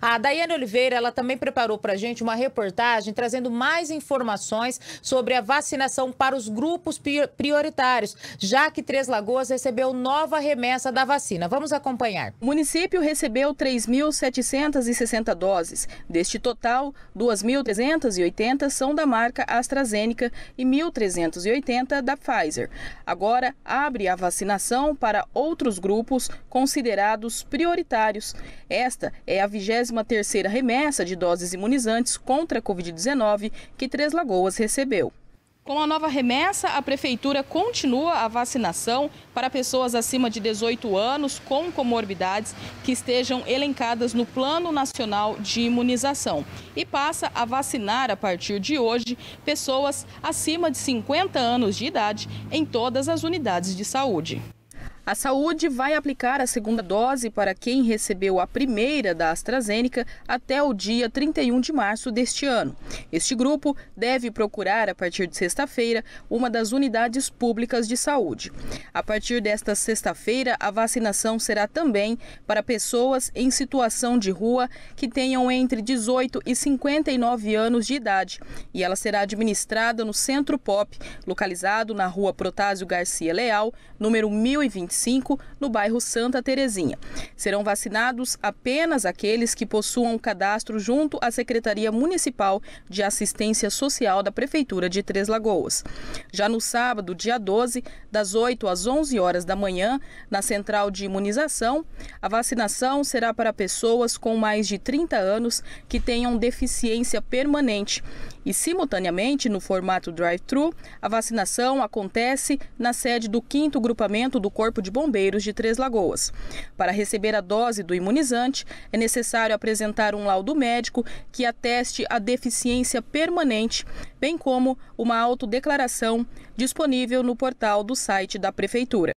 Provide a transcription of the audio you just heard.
A Daiane Oliveira, ela também preparou para a gente uma reportagem trazendo mais informações sobre a vacinação para os grupos prioritários, já que Três Lagoas recebeu nova remessa da vacina. Vamos acompanhar. O município recebeu 3.760 doses. Deste total, 2.380 são da marca AstraZeneca e 1.380 da Pfizer. Agora, abre a vacinação para outros grupos considerados prioritários. Esta é a 20 uma ª remessa de doses imunizantes contra a Covid-19 que Três Lagoas recebeu. Com a nova remessa, a Prefeitura continua a vacinação para pessoas acima de 18 anos com comorbidades que estejam elencadas no Plano Nacional de Imunização e passa a vacinar a partir de hoje pessoas acima de 50 anos de idade em todas as unidades de saúde. A saúde vai aplicar a segunda dose para quem recebeu a primeira da AstraZeneca até o dia 31 de março deste ano. Este grupo deve procurar, a partir de sexta-feira, uma das unidades públicas de saúde. A partir desta sexta-feira, a vacinação será também para pessoas em situação de rua que tenham entre 18 e 59 anos de idade e ela será administrada no Centro Pop, localizado na rua Protásio Garcia Leal, número 1025 no bairro Santa Terezinha. Serão vacinados apenas aqueles que possuam cadastro junto à Secretaria Municipal de Assistência Social da Prefeitura de Três Lagoas. Já no sábado, dia 12, das 8 às 11 horas da manhã, na central de imunização, a vacinação será para pessoas com mais de 30 anos que tenham deficiência permanente. E, simultaneamente, no formato drive-thru, a vacinação acontece na sede do 5 Grupamento do Corpo de de Bombeiros de Três Lagoas. Para receber a dose do imunizante, é necessário apresentar um laudo médico que ateste a deficiência permanente, bem como uma autodeclaração disponível no portal do site da Prefeitura.